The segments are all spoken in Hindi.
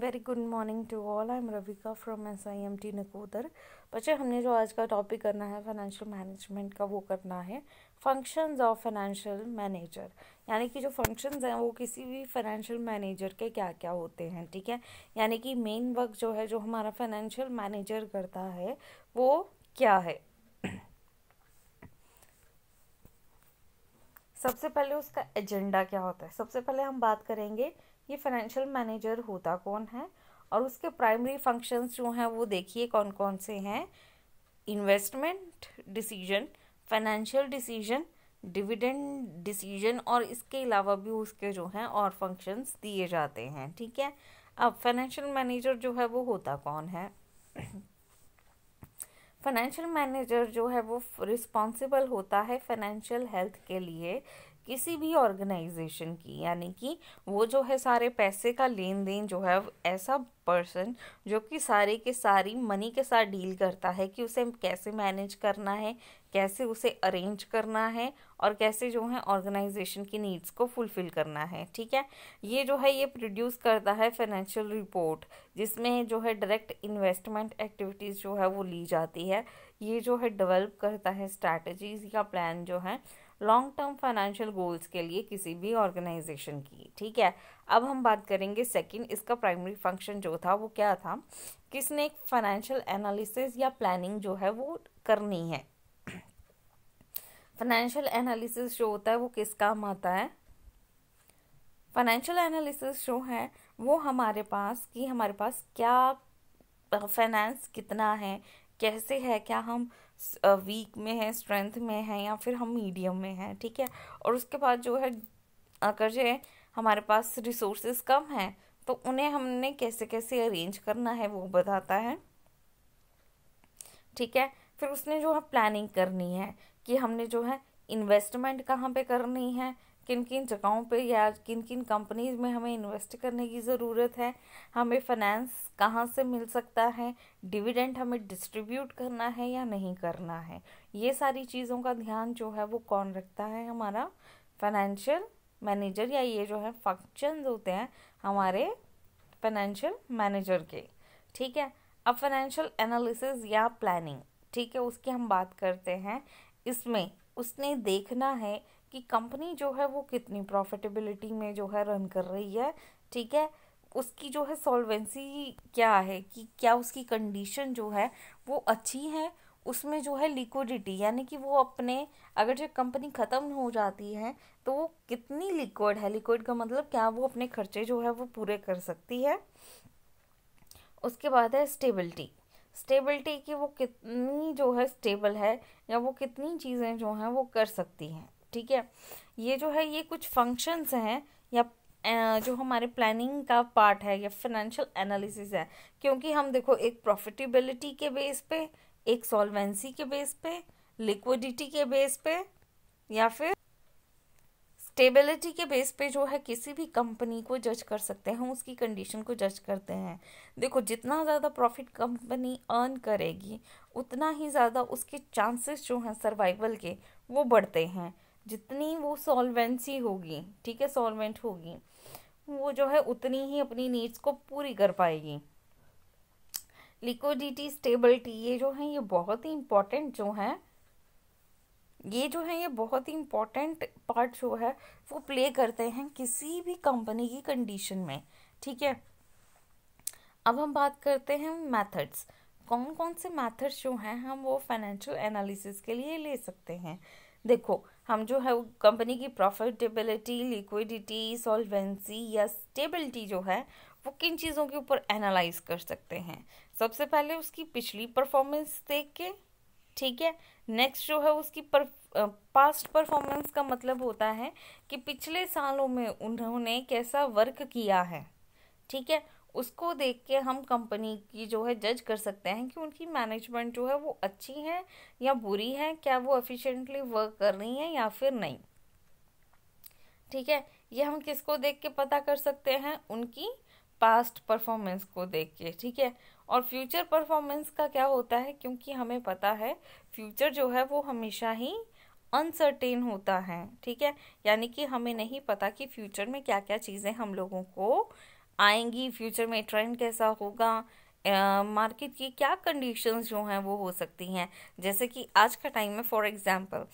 very good morning to all I am Ravika from S I M T Nakodar बच्चे हमने जो आज का टॉपिक करना है फाइनेंशियल मैनेजमेंट का वो करना है फंक्शंस ऑफ फाइनेंशियल मैनेजर यानी कि जो फंक्शंस हैं वो किसी भी फाइनेंशियल मैनेजर के क्या क्या होते हैं ठीक है यानी कि मेन वर्क जो है जो हमारा फाइनेंशियल मैनेजर करता है वो क्या है सबसे पहले उसका एजेंडा क्या होता है सबसे पहले हम बात करेंगे ये फाइनेंशियल मैनेजर होता कौन है और उसके प्राइमरी फंक्शंस जो हैं वो देखिए कौन कौन से हैं investment decision financial decision dividend decision और इसके अलावा भी उसके जो हैं और फंक्शंस दिए जाते हैं ठीक है अब फाइनेंशियल मैनेजर जो है वो होता कौन है फाइनेंशियल मैनेजर जो है वो रिस्पॉन्सिबल होता है फाइनेंशियल हेल्थ के लिए किसी भी ऑर्गेनाइजेशन की यानी कि वो जो है सारे पैसे का लेन देन जो है ऐसा पर्सन जो कि सारे के सारी मनी के साथ डील करता है कि उसे कैसे मैनेज करना है कैसे उसे अरेंज करना है और कैसे जो है ऑर्गेनाइजेशन की नीड्स को फुलफ़िल करना है ठीक है ये जो है ये प्रोड्यूस करता है फाइनेंशियल रिपोर्ट जिसमें जो है डायरेक्ट इन्वेस्टमेंट एक्टिविटीज़ जो है वो ली जाती है ये जो है डेवलप करता है स्ट्रैटेजीज का प्लान जो है लॉन्ग टर्म फाइनेंशियल गोल्स के लिए किसी भी ऑर्गेनाइजेशन की ठीक है अब हम बात करेंगे सेकंड इसका प्राइमरी फंक्शन जो था वो क्या था किसने एक फाइनेंशियल एनालिसिस या प्लानिंग जो है वो करनी है फाइनेंशियल एनालिसिस जो होता है वो किस काम आता है फाइनेंशियल एनालिसिस जो है वो हमारे पास कि हमारे पास क्या फाइनेंस कितना है कैसे है क्या हम वीक में है स्ट्रेंथ में है या फिर हम मीडियम में हैं ठीक है और उसके बाद जो है अगर जो है हमारे पास रिसोर्सेस कम हैं तो उन्हें हमने कैसे कैसे अरेंज करना है वो बताता है ठीक है फिर उसने जो है प्लानिंग करनी है कि हमने जो है इन्वेस्टमेंट कहाँ पे करनी है किन किन जगहों पे या किन किन कंपनीज में हमें इन्वेस्ट करने की ज़रूरत है हमें फाइनेंस कहाँ से मिल सकता है डिविडेंड हमें डिस्ट्रीब्यूट करना है या नहीं करना है ये सारी चीज़ों का ध्यान जो है वो कौन रखता है हमारा फाइनेंशियल मैनेजर या ये जो है फंक्शन होते हैं हमारे फाइनेंशियल मैनेजर के ठीक है अब फाइनेंशियल एनालिसिस या प्लानिंग ठीक है उसकी हम बात करते हैं इसमें उसने देखना है कि कंपनी जो है वो कितनी प्रॉफिटेबिलिटी में जो है रन कर रही है ठीक है उसकी जो है सॉल्वेंसी क्या है कि क्या उसकी कंडीशन जो है वो अच्छी है उसमें जो है लिक्विडिटी यानी कि वो अपने अगर जब कंपनी ख़त्म हो जाती है तो वो कितनी लिक्विड है लिक्विड का मतलब क्या वो अपने खर्चे जो है वो पूरे कर सकती है उसके बाद है स्टेबिलिटी स्टेबिलिटी की वो कितनी जो है स्टेबल है या वो कितनी चीज़ें जो हैं वो कर सकती हैं ठीक है ये जो है ये कुछ फंक्शंस हैं या जो हमारे प्लानिंग का पार्ट है या फाइनेंशियल एनालिसिस है क्योंकि हम देखो एक प्रॉफिटेबिलिटी के बेस पे एक सॉल्वेंसी के बेस पे लिक्विडिटी के बेस पे या फिर स्टेबिलिटी के बेस पे जो है किसी भी कंपनी को जज कर सकते हैं हम उसकी कंडीशन को जज करते हैं देखो जितना ज़्यादा प्रॉफिट कंपनी अर्न करेगी उतना ही ज़्यादा उसके चांसेस जो हैं सर्वाइवल के वो बढ़ते हैं जितनी वो सॉल्वेंसी होगी ठीक है सॉल्वेंट होगी वो जो है उतनी ही अपनी नीड्स को पूरी कर पाएगी लिक्विडिटी स्टेबिलिटी ये जो है ये बहुत ही इम्पॉर्टेंट जो है ये जो है ये बहुत ही इम्पॉर्टेंट पार्ट जो है वो प्ले करते हैं किसी भी कंपनी की कंडीशन में ठीक है अब हम बात करते हैं मेथड्स कौन कौन से मेथड्स जो हैं हम वो फाइनेंशियल एनालिसिस के लिए ले सकते हैं देखो हम जो है वो कंपनी की प्रॉफिटेबिलिटी लिक्विडिटी सॉल्वेंसी या स्टेबिलिटी जो है वो किन चीज़ों के ऊपर एनालाइज कर सकते हैं सबसे पहले उसकी पिछली परफॉर्मेंस देख के ठीक है नेक्स्ट जो है उसकी पर पास्ट परफॉर्मेंस का मतलब होता है कि पिछले सालों में उन्होंने कैसा वर्क किया है ठीक है उसको देख के हम कंपनी की जो है जज कर सकते हैं कि उनकी मैनेजमेंट जो है वो अच्छी है या बुरी है क्या वो एफिशिएंटली वर्क कर रही है या फिर नहीं ठीक है ये हम किसको देख के पता कर सकते हैं उनकी पास्ट परफॉर्मेंस को देख के ठीक है और फ्यूचर परफॉर्मेंस का क्या होता है क्योंकि हमें पता है फ्यूचर जो है वो हमेशा ही अनसर्टेन होता है ठीक है यानी कि हमें नहीं पता कि फ्यूचर में क्या क्या चीज़ें हम लोगों को आएंगी फ्यूचर में ट्रेंड कैसा होगा मार्केट की क्या कंडीशंस जो हैं वो हो सकती हैं जैसे कि आज का टाइम में फॉर एग्ज़ाम्पल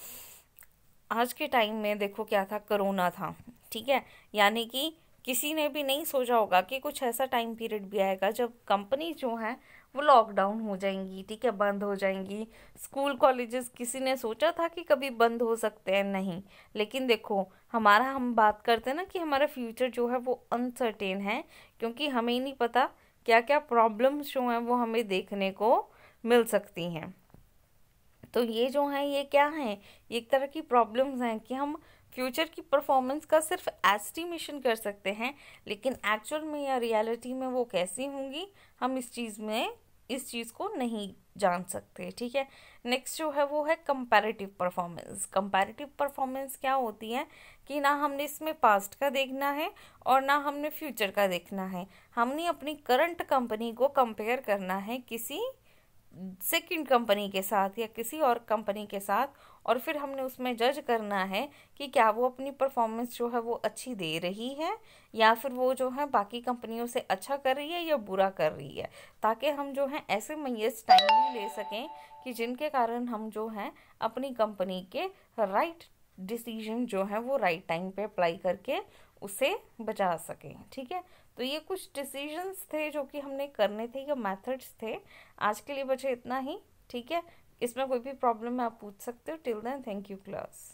आज के टाइम में देखो क्या था करोना था ठीक है यानी कि किसी ने भी नहीं सोचा होगा कि कुछ ऐसा टाइम पीरियड भी आएगा जब कंपनी जो है वो लॉकडाउन हो जाएंगी ठीक है बंद हो जाएंगी स्कूल कॉलेजेस किसी ने सोचा था कि कभी बंद हो सकते हैं नहीं लेकिन देखो हमारा हम बात करते हैं ना कि हमारा फ्यूचर जो है वो अनसर्टेन है क्योंकि हमें ही नहीं पता क्या क्या प्रॉब्लम्स जो हैं वो हमें देखने को मिल सकती हैं तो ये जो हैं ये क्या हैं एक तरह की प्रॉब्लम्स हैं कि हम फ्यूचर की परफॉर्मेंस का सिर्फ एस्टिमेशन कर सकते हैं लेकिन एक्चुअल में या रियलिटी में वो कैसी होंगी हम इस चीज़ में इस चीज़ को नहीं जान सकते ठीक है नेक्स्ट जो है वो है कंपैरेटिव परफॉर्मेंस कंपैरेटिव परफॉर्मेंस क्या होती है कि ना हमने इसमें पास्ट का देखना है और ना हमने फ्यूचर का देखना है हमने अपनी करंट कंपनी को कंपेयर करना है किसी सेकंड कंपनी के साथ या किसी और कंपनी के साथ और फिर हमने उसमें जज करना है कि क्या वो अपनी परफॉर्मेंस जो है वो अच्छी दे रही है या फिर वो जो है बाकी कंपनियों से अच्छा कर रही है या बुरा कर रही है ताकि हम जो है ऐसे मैस टाइम ले सकें कि जिनके कारण हम जो हैं अपनी कंपनी के राइट डिसीजन जो है वो राइट टाइम पे अप्लाई करके उसे बचा सकें ठीक है तो ये कुछ डिसीजंस थे जो कि हमने करने थे या मेथड्स थे आज के लिए बचे इतना ही ठीक है इसमें कोई भी प्रॉब्लम है आप पूछ सकते हो till then thank you class